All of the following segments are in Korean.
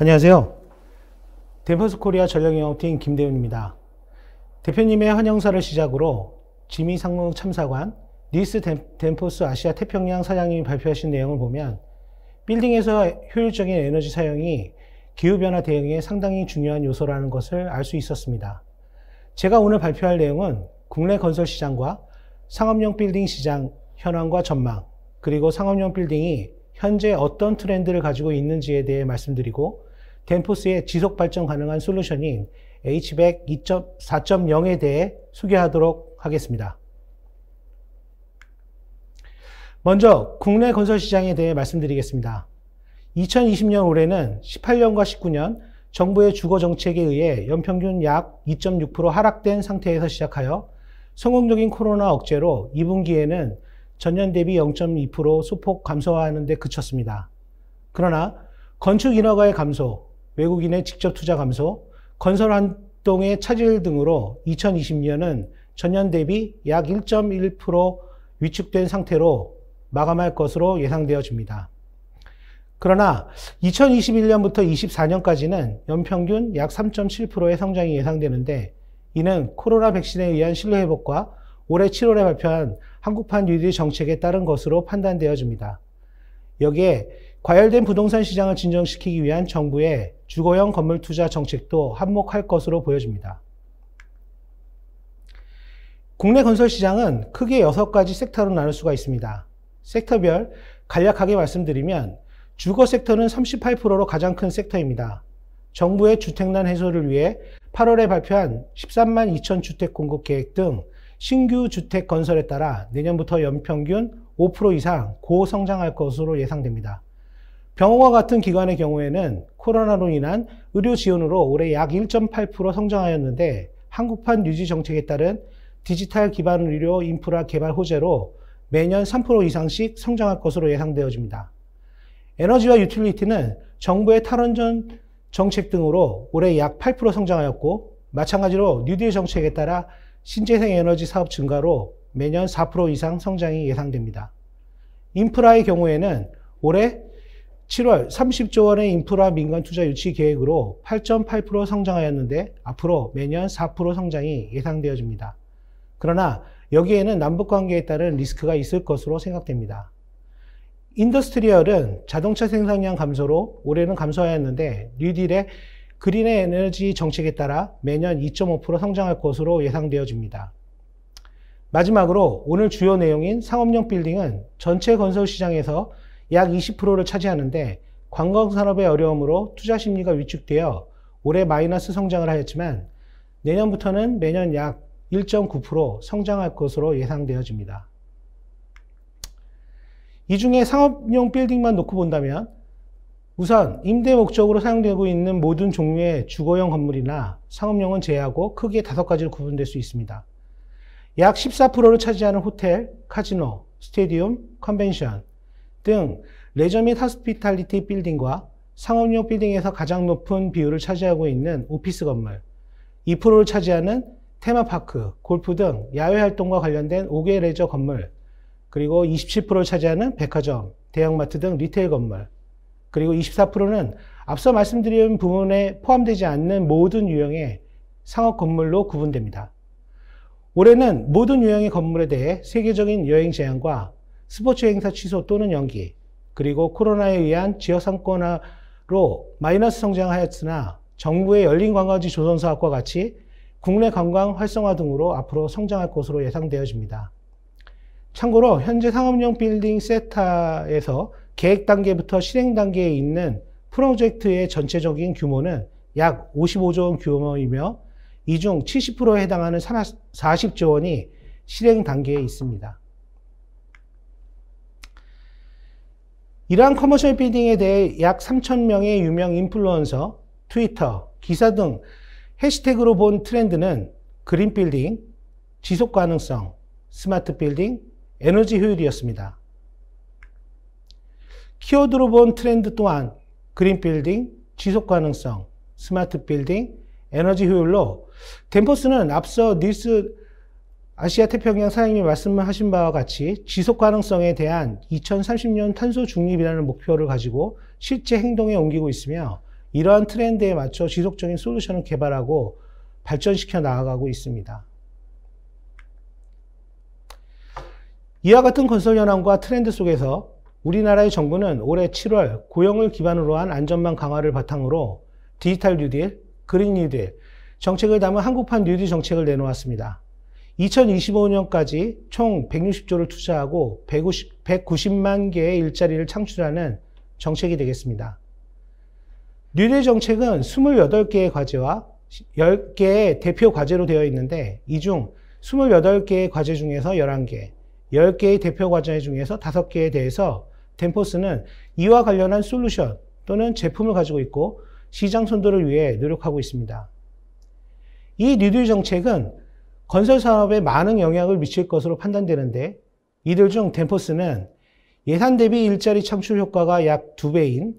안녕하세요. 데퍼스 코리아 전략영업팀 김대훈입니다. 대표님의 환영사를 시작으로 지미 상무 참사관, 니스 덴포스 아시아 태평양 사장님이 발표하신 내용을 보면 빌딩에서 효율적인 에너지 사용이 기후변화 대응에 상당히 중요한 요소라는 것을 알 수 있었습니다. 제가 오늘 발표할 내용은 국내 건설 시장과 상업용 빌딩 시장 현황과 전망, 그리고 상업용 빌딩이 현재 어떤 트렌드를 가지고 있는지에 대해 말씀드리고 덴포스의 지속 발전 가능한 솔루션인 H100 2 4.0에 대해 소개하도록 하겠습니다. 먼저 국내 건설 시장에 대해 말씀드리겠습니다. 2020년 올해는 18년과 19년 정부의 주거 정책에 의해 연평균 약 2.6% 하락된 상태에서 시작하여 성공적인 코로나 억제로 2분기에는 전년 대비 0.2% 소폭 감소하는 데 그쳤습니다. 그러나 건축 인허가의 감소, 외국인의 직접 투자 감소, 건설 활동의 차질 등으로 2020년은 전년 대비 약 1.1% 위축된 상태로 마감할 것으로 예상되어집니다. 그러나 2021년부터 24년까지는 연평균 약 3.7%의 성장이 예상되는데 이는 코로나 백신에 의한 신뢰 회복과 올해 7월에 발표한 한국판 뉴딜 정책에 따른 것으로 판단되어집니다. 여기에 과열된 부동산 시장을 진정시키기 위한 정부의 주거형 건물 투자 정책도 한몫할 것으로 보여집니다. 국내 건설 시장은 크게 6가지 섹터로 나눌 수가 있습니다. 섹터별 간략하게 말씀드리면 주거 섹터는 38%로 가장 큰 섹터입니다. 정부의 주택난 해소를 위해 8월에 발표한 13만 2천 주택 공급 계획 등 신규 주택 건설에 따라 내년부터 연평균 5% 이상 고성장할 것으로 예상됩니다. 병원과 같은 기관의 경우에는 코로나로 인한 의료 지원으로 올해 약 1.8% 성장하였는데 한국판 유지 정책에 따른 디지털 기반 의료 인프라 개발 호재로 매년 3% 이상씩 성장할 것으로 예상되어집니다. 에너지와 유틸리티는 정부의 탈원전 정책 등으로 올해 약 8% 성장하였고 마찬가지로 뉴딜 정책에 따라 신재생 에너지 사업 증가로 매년 4% 이상 성장이 예상됩니다. 인프라의 경우에는 올해 7월 30조 원의 인프라 민간 투자 유치 계획으로 8.8% 성장하였는데 앞으로 매년 4% 성장이 예상되어집니다. 그러나 여기에는 남북 관계에 따른 리스크가 있을 것으로 생각됩니다. 인더스트리얼은 자동차 생산량 감소로 올해는 감소하였는데 뉴딜의 그린 에너지 정책에 따라 매년 2.5% 성장할 것으로 예상되어집니다. 마지막으로 오늘 주요 내용인 상업용 빌딩은 전체 건설 시장에서 약 20%를 차지하는데 관광 산업의 어려움으로 투자 심리가 위축되어 올해 마이너스 성장을 하였지만 내년부터는 매년 약 1.9% 성장할 것으로 예상되어집니다. 이 중에 상업용 빌딩만 놓고 본다면 우선 임대 목적으로 사용되고 있는 모든 종류의 주거용 건물이나 상업용은 제외하고 크게 다섯 가지로 구분될 수 있습니다. 약 14%를 차지하는 호텔, 카지노, 스테디움, 컨벤션, 등 레저 및 하스피탈리티 빌딩과 상업용 빌딩에서 가장 높은 비율을 차지하고 있는 오피스 건물, 2%를 차지하는 테마파크, 골프 등 야외 활동과 관련된 5개 레저 건물, 그리고 27%를 차지하는 백화점, 대형마트 등 리테일 건물, 그리고 24%는 앞서 말씀드린 부분에 포함되지 않는 모든 유형의 상업 건물로 구분됩니다. 올해는 모든 유형의 건물에 대해 세계적인 여행 제한과 스포츠 행사 취소 또는 연기, 그리고 코로나에 의한 지역 상권화로 마이너스 성장하였으나 정부의 열린 관광지 조선사업과 같이 국내 관광 활성화 등으로 앞으로 성장할 것으로 예상되어집니다. 참고로 현재 상업용 빌딩 세타에서 계획 단계부터 실행 단계에 있는 프로젝트의 전체적인 규모는 약 55조 원 규모이며 이 중 70%에 해당하는 40조 원이 실행 단계에 있습니다. 이러한 커머셜 비딩에 대해 약 3천 명의 유명 인플루언서, 트위터, 기사 등 해시태그로 본 트렌드는 그린 빌딩, 지속 가능성, 스마트 빌딩, 에너지 효율이었습니다. 키워드로 본 트렌드 또한 그린 빌딩, 지속 가능성, 스마트 빌딩, 에너지 효율로 덴퍼스는 앞서 뉴스 아시아 태평양 사장님이 말씀하신 바와 같이 지속 가능성에 대한 2030년 탄소 중립이라는 목표를 가지고 실제 행동에 옮기고 있으며 이러한 트렌드에 맞춰 지속적인 솔루션을 개발하고 발전시켜 나아가고 있습니다. 이와 같은 건설 현황과 트렌드 속에서 우리나라의 정부는 올해 7월 고용을 기반으로 한 안전망 강화를 바탕으로 디지털 뉴딜, 그린 뉴딜 정책을 담은 한국판 뉴딜 정책을 내놓았습니다. 2025년까지 총 160조를 투자하고 150, 190만 개의 일자리를 창출하는 정책이 되겠습니다. 뉴딜 정책은 28개의 과제와 10개의 대표 과제로 되어 있는데 이 중 28개의 과제 중에서 11개, 10개의 대표 과제 중에서 5개에 대해서 템포스는 이와 관련한 솔루션 또는 제품을 가지고 있고 시장 선도를 위해 노력하고 있습니다. 이 뉴딜 정책은 건설 산업에 많은 영향을 미칠 것으로 판단되는데 이들 중 덴포스는 예산 대비 일자리 창출 효과가 약 두배인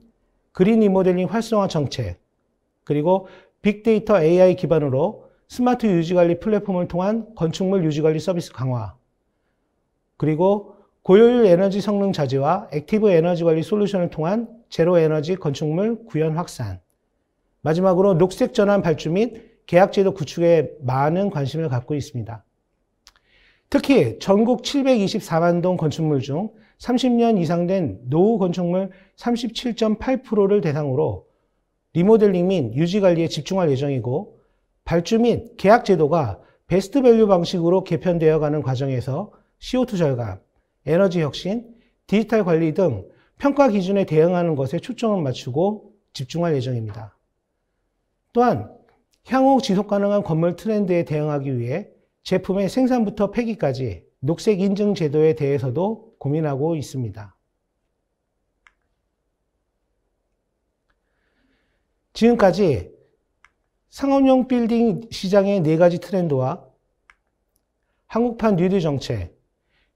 그린 리모델링 활성화 정책, 그리고 빅데이터 AI 기반으로 스마트 유지관리 플랫폼을 통한 건축물 유지관리 서비스 강화, 그리고 고효율 에너지 성능 자제와 액티브 에너지 관리 솔루션을 통한 제로 에너지 건축물 구현 확산, 마지막으로 녹색 전환 발주 및 계약제도 구축에 많은 관심을 갖고 있습니다. 특히 전국 724만 동 건축물 중 30년 이상 된 노후 건축물 37.8%를 대상으로 리모델링 및 유지 관리에 집중할 예정이고 발주 및 계약 제도가 베스트 밸류 방식으로 개편되어 가는 과정에서 CO2 절감, 에너지 혁신, 디지털 관리 등 평가 기준에 대응하는 것에 초점을 맞추고 집중할 예정입니다. 또한 향후 지속 가능한 건물 트렌드에 대응하기 위해 제품의 생산부터 폐기까지 녹색 인증 제도에 대해서도 고민하고 있습니다. 지금까지 상업용 빌딩 시장의 네 가지 트렌드와 한국판 뉴딜 정책,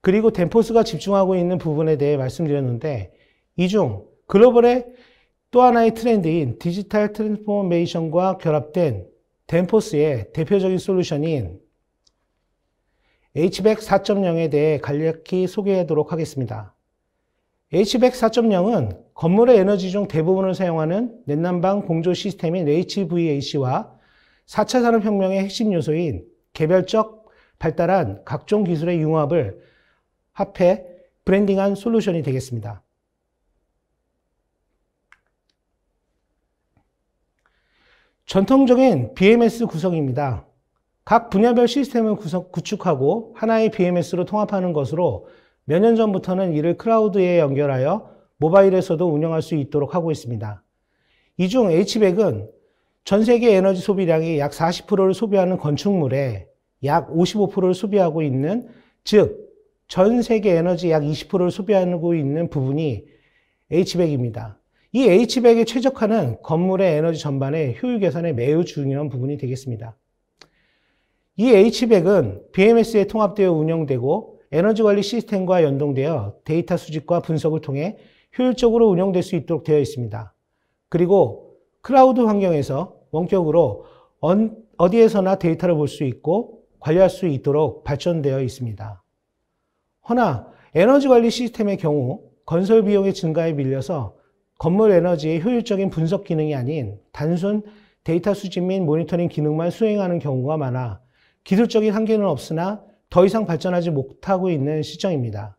그리고 덴포스가 집중하고 있는 부분에 대해 말씀드렸는데 이 중 글로벌의 또 하나의 트렌드인 디지털 트랜스포메이션과 결합된 덴포스의 대표적인 솔루션인 HVAC 4.0에 대해 간략히 소개하도록 하겠습니다. HVAC 4.0은 건물의 에너지 중 대부분을 사용하는 냉난방 공조 시스템인 HVAC와 4차 산업혁명의 핵심 요소인 개별적 발달한 각종 기술의 융합을 합해 브랜딩한 솔루션이 되겠습니다. 전통적인 BMS 구성입니다. 각 분야별 시스템을 구성, 구축하고 하나의 BMS로 통합하는 것으로 몇 년 전부터는 이를 클라우드에 연결하여 모바일에서도 운영할 수 있도록 하고 있습니다. 이 중 H백은 a 전 세계 에너지 소비량이 약 40%를 소비하는 건축물에 약 55%를 소비하고 있는 즉, 전 세계 에너지 약 20%를 소비하고 있는 부분이 H백입니다. a 이 h 1 0 0의 최적화는 건물의 에너지 전반의 효율 개선에 매우 중요한 부분이 되겠습니다. 이 H백은 BMS에 통합되어 운영되고 에너지 관리 시스템과 연동되어 데이터 수집과 분석을 통해 효율적으로 운영될 수 있도록 되어 있습니다. 그리고 클라우드 환경에서 원격으로 어디에서나 데이터를 볼 수 있고 관리할 수 있도록 발전되어 있습니다. 허나 에너지 관리 시스템의 경우 건설 비용의 증가에 밀려서 건물 에너지의 효율적인 분석 기능이 아닌 단순 데이터 수집 및 모니터링 기능만 수행하는 경우가 많아 기술적인 한계는 없으나 더 이상 발전하지 못하고 있는 시점입니다.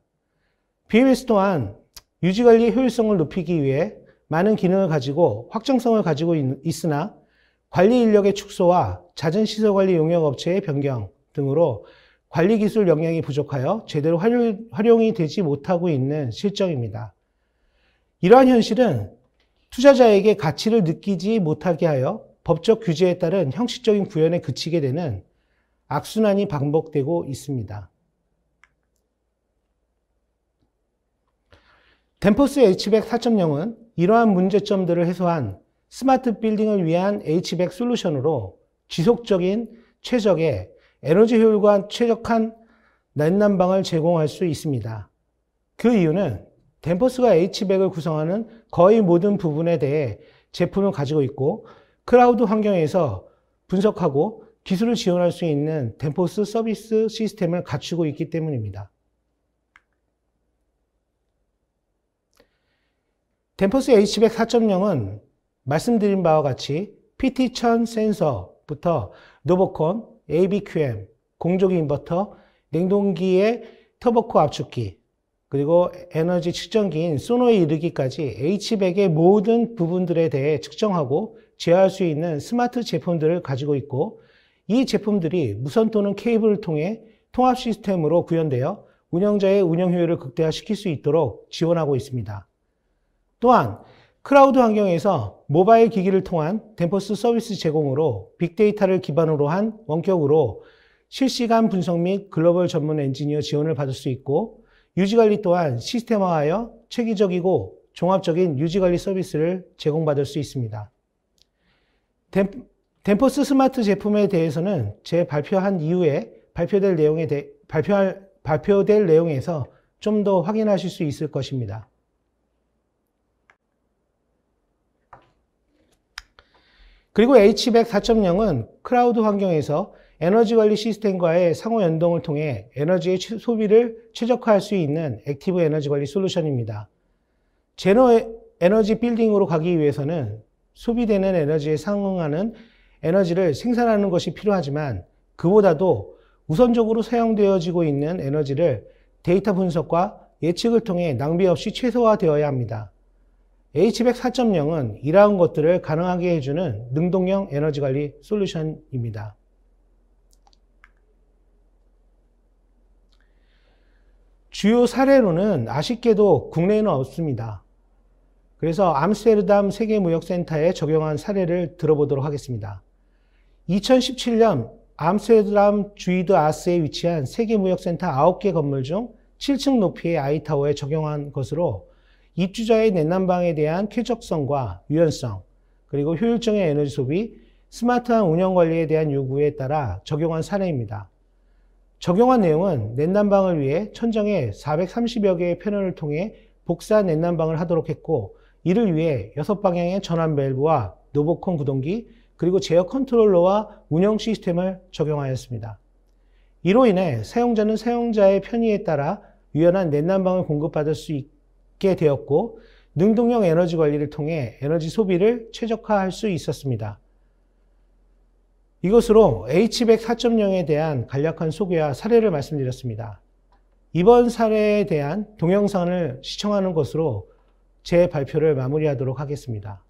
BMS 또한 유지관리 효율성을 높이기 위해 많은 기능을 가지고 확정성을 가지고 있으나 관리 인력의 축소와 잦은 시설 관리 용역 업체의 변경 등으로 관리 기술 역량이 부족하여 제대로 활용이 되지 못하고 있는 실정입니다. 이러한 현실은 투자자에게 가치를 느끼지 못하게 하여 법적 규제에 따른 형식적인 구현에 그치게 되는 악순환이 반복되고 있습니다. 덴포스 H100 4.0은 이러한 문제점들을 해소한 스마트 빌딩을 위한 H100 솔루션으로 지속적인 최적의 에너지 효율과 최적한 난난방을 제공할 수 있습니다. 그 이유는 덴버스가 h 1 0 0을 구성하는 거의 모든 부분에 대해 제품을 가지고 있고 클라우드 환경에서 분석하고 기술을 지원할 수 있는 덴포스 서비스 시스템을 갖추고 있기 때문입니다. 덴포스 H100 4.0은 말씀드린 바와 같이 PT1000 센서부터 노보콘, ABQM, 공조기 인버터, 냉동기의 터보코 압축기, 그리고 에너지 측정기인 소노에 이르기까지 H100의 모든 부분들에 대해 측정하고 제어할 수 있는 스마트 제품들을 가지고 있고 이 제품들이 무선 또는 케이블을 통해 통합 시스템으로 구현되어 운영자의 운영 효율을 극대화시킬 수 있도록 지원하고 있습니다. 또한 클라우드 환경에서 모바일 기기를 통한 댐퍼스 서비스 제공으로 빅데이터를 기반으로 한 원격으로 실시간 분석 및 글로벌 전문 엔지니어 지원을 받을 수 있고 유지관리 또한 시스템화하여 체계적이고 종합적인 유지관리 서비스를 제공받을 수 있습니다. 댐퍼스 스마트 제품에 대해서는 제 발표한 이후에 발표될 내용에 대, 발표할, 발표될 내용에서 좀 더 확인하실 수 있을 것입니다. 그리고 H100 4.0은 크라우드 환경에서 에너지 관리 시스템과의 상호 연동을 통해 에너지의 소비를 최적화할 수 있는 액티브 에너지 관리 솔루션입니다. 제너 에너지 빌딩으로 가기 위해서는 소비되는 에너지에 상응하는 에너지를 생산하는 것이 필요하지만 그보다도 우선적으로 사용되어지고 있는 에너지를 데이터 분석과 예측을 통해 낭비 없이 최소화되어야 합니다. H100 4.0은 이러한 것들을 가능하게 해주는 능동형 에너지 관리 솔루션입니다. 주요 사례로는 아쉽게도 국내에는 없습니다. 그래서 암스테르담 세계무역센터에 적용한 사례를 들어보도록 하겠습니다. 2017년 암스테르담 주이드 아스에 위치한 세계무역센터 9개 건물 중 7층 높이의 아이타워에 적용한 것으로 입주자의 냉난방에 대한 쾌적성과 유연성, 그리고 효율적인 에너지 소비, 스마트한 운영 관리에 대한 요구에 따라 적용한 사례입니다. 적용한 내용은 냉난방을 위해 천정에 430여 개의 패널을 통해 복사 냉난방을 하도록 했고 이를 위해 6방향의 전환 밸브와 노보콘 구동기 그리고 제어 컨트롤러와 운영 시스템을 적용하였습니다. 이로 인해 사용자는 사용자의 편의에 따라 유연한 냉난방을 공급받을 수 있게 되었고 능동형 에너지 관리를 통해 에너지 소비를 최적화할 수 있었습니다. 이것으로 H100 4.0에 대한 간략한 소개와 사례를 말씀드렸습니다. 이번 사례에 대한 동영상을 시청하는 것으로 제 발표를 마무리하도록 하겠습니다.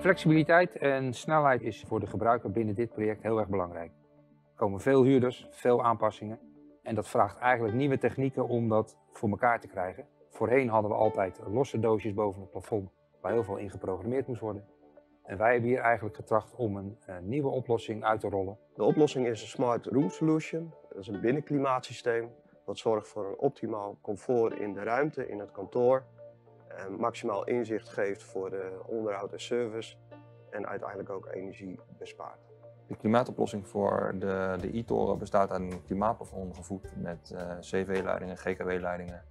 Flexibiliteit en snelheid is voor de gebruiker binnen dit project heel erg belangrijk. Er komen veel huurders, veel aanpassingen en dat vraagt eigenlijk nieuwe technieken om dat voor elkaar te krijgen. Voorheen hadden we altijd losse doosjes boven het plafond waar heel veel in geprogrammeerd moest worden. En wij hebben hier eigenlijk getracht om een, eh, nieuwe oplossing uit te rollen. De oplossing is een Smart Room Solution. Dat is een binnenklimaatsysteem dat zorgt voor een optimaal comfort in de ruimte, in het kantoor. En maximaal inzicht geeft voor de onderhoud en service en uiteindelijk ook energie bespaart. De klimaatoplossing voor de, de e-toren bestaat uit een klimaatplafond gevoed met eh, CV-leidingen, GKW-leidingen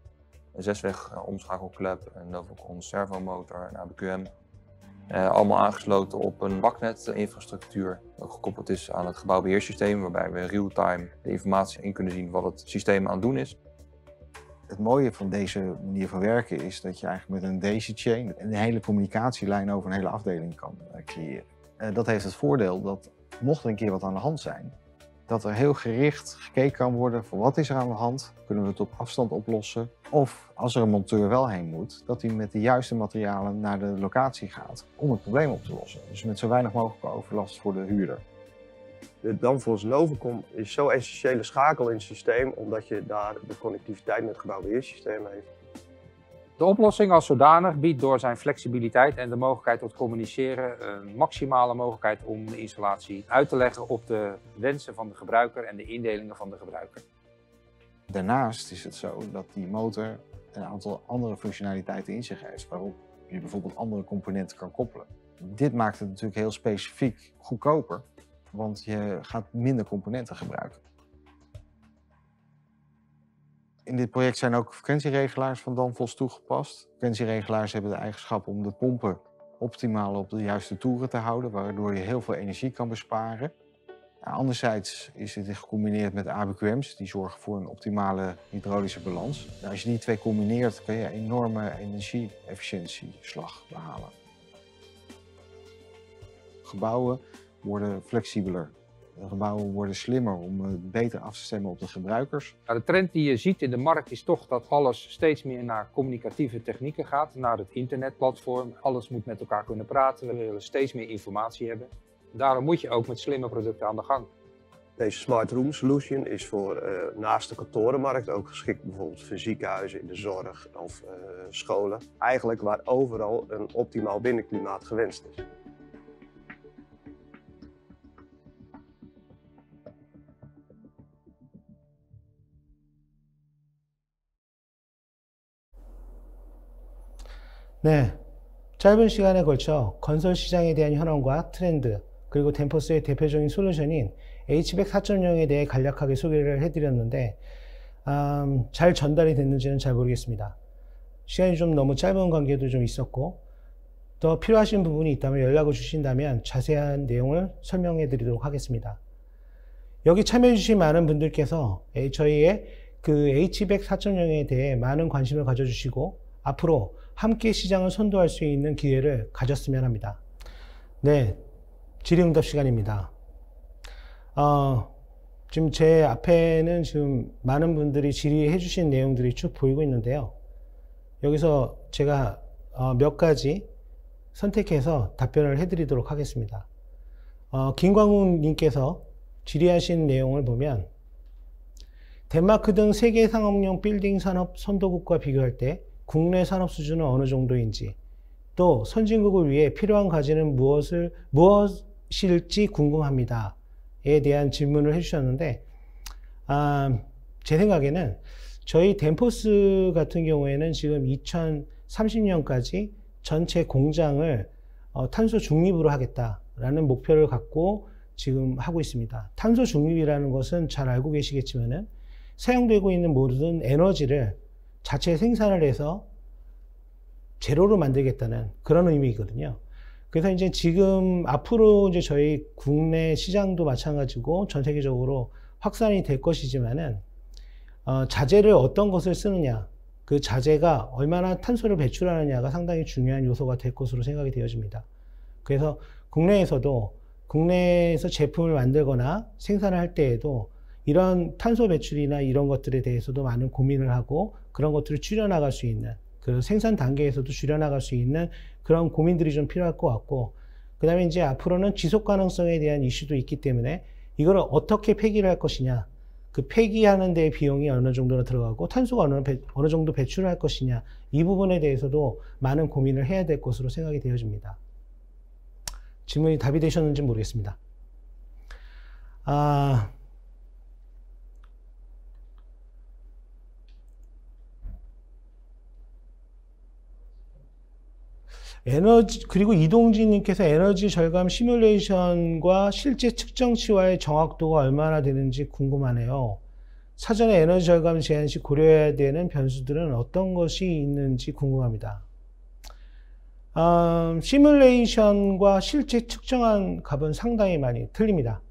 een zesweg eh, omschakelklep en dat ook een servomotor, een ABQM. Eh, allemaal aangesloten op een infrastructuur, dat gekoppeld is aan het gebouwbeheersysteem, waarbij we real-time de informatie in kunnen zien wat het systeem aan het doen is. Het mooie van deze manier van werken is dat je eigenlijk met een daisy chain een hele communicatielijn over een hele afdeling kan eh, creëren. dat heeft het voordeel dat mocht er een keer wat aan de hand zijn, dat er heel gericht gekeken kan worden voor wat is er aan de hand, kunnen we het op afstand oplossen. Of als er een monteur wel heen moet, dat hij met de juiste materialen naar de locatie gaat om het probleem op te lossen. Dus met zo weinig mogelijk overlast voor de huurder. De Danfoss Novacom is zo'n essentiële schakel in het systeem, omdat je daar de connectiviteit met het gebouwbeheersysteem heeft. De oplossing als zodanig biedt door zijn flexibiliteit en de mogelijkheid tot communiceren een maximale mogelijkheid om de installatie uit te leggen op de wensen van de gebruiker en de indelingen van de gebruiker. Daarnaast is het zo dat die motor een aantal andere functionaliteiten in zich heeft, waarop je bijvoorbeeld andere componenten kan koppelen. Dit maakt het natuurlijk heel specifiek goedkoper, want je gaat minder componenten gebruiken. In dit project zijn ook frequentieregelaars van Danfoss toegepast. Frequentieregelaars hebben de eigenschap om de pompen optimaal op de juiste toeren te houden, waardoor je heel veel energie kan besparen. Anderzijds is dit gecombineerd met ABQM's, die zorgen voor een optimale hydraulische balans. Als je die twee combineert, kun je enorme energie-efficiëntieslag behalen. Gebouwen worden flexibeler gebouwen worden slimmer om eh, beter af te stemmen op de gebruikers. Nou, de trend die je ziet in de markt is toch dat alles steeds meer naar communicatieve technieken gaat, naar het internetplatform. Alles moet met elkaar kunnen praten, we willen steeds meer informatie hebben. Daarom moet je ook met slimme producten aan de gang. Deze Smart Room Solution is voor uh, naast de kantorenmarkt ook geschikt bijvoorbeeld voor ziekenhuizen, in de zorg of eh, scholen. Eigenlijk waar overal een optimaal binnenklimaat gewenst is. 네. 짧은 시간에 걸쳐 건설 시장에 대한 현황과 트렌드, 그리고 덴퍼스의 대표적인 솔루션인 H100 4.0에 대해 간략하게 소개를 해드렸는데, 음, 잘 전달이 됐는지는 잘 모르겠습니다. 시간이 좀 너무 짧은 관계도 좀 있었고, 더 필요하신 부분이 있다면 연락을 주신다면 자세한 내용을 설명해 드리도록 하겠습니다. 여기 참여해주신 많은 분들께서 저희의 그 H100 4.0에 대해 많은 관심을 가져주시고, 앞으로 함께 시장을 선도할 수 있는 기회를 가졌으면 합니다. 네, 질의응답 시간입니다. 어, 지금 제 앞에는 지금 많은 분들이 질의해 주신 내용들이 쭉 보이고 있는데요. 여기서 제가 어, 몇 가지 선택해서 답변을 해드리도록 하겠습니다. 어, 김광훈 님께서 질의하신 내용을 보면 덴마크 등 세계 상업용 빌딩 산업 선도국과 비교할 때 국내 산업 수준은 어느 정도인지 또 선진국을 위해 필요한 가지는 무엇을 무엇일지 궁금합니다에 대한 질문을 해주셨는데 아, 제 생각에는 저희 덴포스 같은 경우에는 지금 2030년까지 전체 공장을 어, 탄소 중립으로 하겠다라는 목표를 갖고 지금 하고 있습니다. 탄소 중립이라는 것은 잘 알고 계시겠지만은 사용되고 있는 모든 에너지를 자체 생산을 해서 재료로 만들겠다는 그런 의미거든요. 그래서 이제 지금 앞으로 이제 저희 국내 시장도 마찬가지고 전 세계적으로 확산이 될 것이지만은 어, 자재를 어떤 것을 쓰느냐, 그 자재가 얼마나 탄소를 배출하느냐가 상당히 중요한 요소가 될 것으로 생각이 되어집니다. 그래서 국내에서도 국내에서 제품을 만들거나 생산을 할 때에도 이런 탄소 배출이나 이런 것들에 대해서도 많은 고민을 하고 그런 것들을 줄여나갈 수 있는 그 생산 단계에서도 줄여나갈 수 있는 그런 고민들이 좀 필요할 것 같고 그다음에 이제 앞으로는 지속 가능성에 대한 이슈도 있기 때문에 이걸 어떻게 폐기를 할 것이냐 그 폐기하는 데 비용이 어느 정도나 들어가고 탄소가 어느, 배, 어느 정도 배출을 할 것이냐 이 부분에 대해서도 많은 고민을 해야 될 것으로 생각이 되어집니다. 질문이 답이 되셨는지 모르겠습니다. 아... 에너지 그리고 이동진님께서 에너지 절감 시뮬레이션과 실제 측정치와의 정확도가 얼마나 되는지 궁금하네요. 사전에 에너지 절감 제한 시 고려해야 되는 변수들은 어떤 것이 있는지 궁금합니다. 음, 시뮬레이션과 실제 측정한 값은 상당히 많이 틀립니다.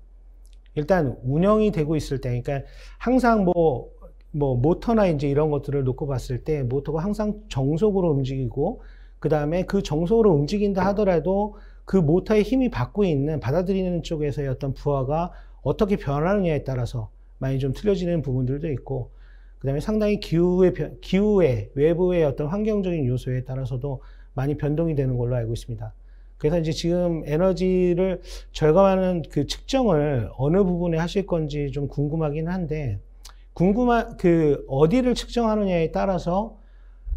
일단 운영이 되고 있을 때, 그러니까 항상 뭐, 뭐 모터나 이제 이런 것들을 놓고 봤을 때 모터가 항상 정속으로 움직이고 그 다음에 그 정소로 움직인다 하더라도 그 모터의 힘이 받고 있는 받아들이는 쪽에서의 어떤 부하가 어떻게 변하느냐에 따라서 많이 좀 틀려지는 부분들도 있고 그 다음에 상당히 기후의 기후의 외부의 어떤 환경적인 요소에 따라서도 많이 변동이 되는 걸로 알고 있습니다. 그래서 이제 지금 에너지를 절감하는 그 측정을 어느 부분에 하실 건지 좀 궁금하긴 한데 궁금한 그 어디를 측정하느냐에 따라서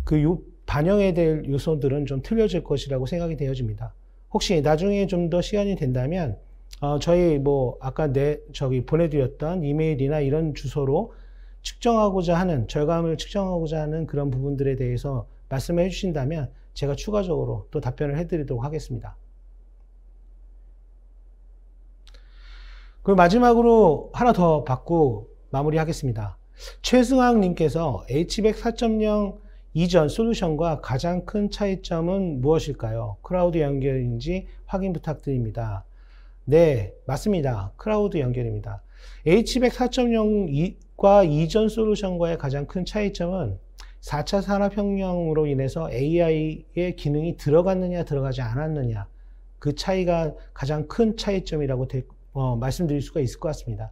그 요, 반영해야 될 요소들은 좀 틀려질 것이라고 생각이 되어집니다. 혹시 나중에 좀 더 시간이 된다면 어, 저희 뭐 아까 내 저기 보내드렸던 이메일이나 이런 주소로 측정하고자 하는 절감을 측정하고자 하는 그런 부분들에 대해서 말씀해 주신다면 제가 추가적으로 또 답변을 해드리도록 하겠습니다. 그리고 마지막으로 하나 더 받고 마무리하겠습니다. 최승학님께서 H104.0 이전 솔루션과 가장 큰 차이점은 무엇일까요? 크라우드 연결인지 확인 부탁드립니다. 네, 맞습니다. 크라우드 연결입니다. H100 4.0과 이전 솔루션과의 가장 큰 차이점은 4차 산업혁명으로 인해서 AI의 기능이 들어갔느냐 들어가지 않았느냐 그 차이가 가장 큰 차이점이라고 대, 어, 말씀드릴 수가 있을 것 같습니다.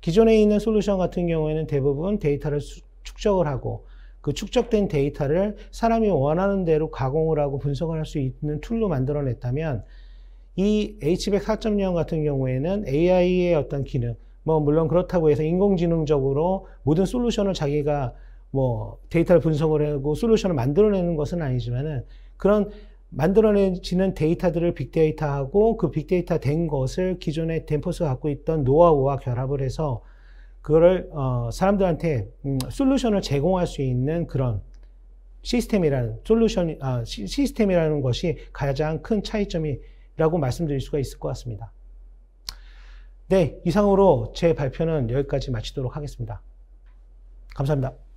기존에 있는 솔루션 같은 경우에는 대부분 데이터를 수, 축적을 하고 그 축적된 데이터를 사람이 원하는 대로 가공을 하고 분석을 할 수 있는 툴로 만들어냈다면 이 H100 4.0 같은 경우에는 AI의 어떤 기능, 뭐 물론 그렇다고 해서 인공지능적으로 모든 솔루션을 자기가 뭐 데이터를 분석을 하고 솔루션을 만들어내는 것은 아니지만은 그런 만들어내지는 데이터들을 빅데이터하고 그 빅데이터 된 것을 기존의 덴퍼스가 갖고 있던 노하우와 결합을 해서 그거를 어, 사람들한테 음, 솔루션을 제공할 수 있는 그런 시스템이라는 솔루션 아, 시, 시스템이라는 것이 가장 큰 차이점이라고 말씀드릴 수가 있을 것 같습니다. 네, 이상으로 제 발표는 여기까지 마치도록 하겠습니다. 감사합니다.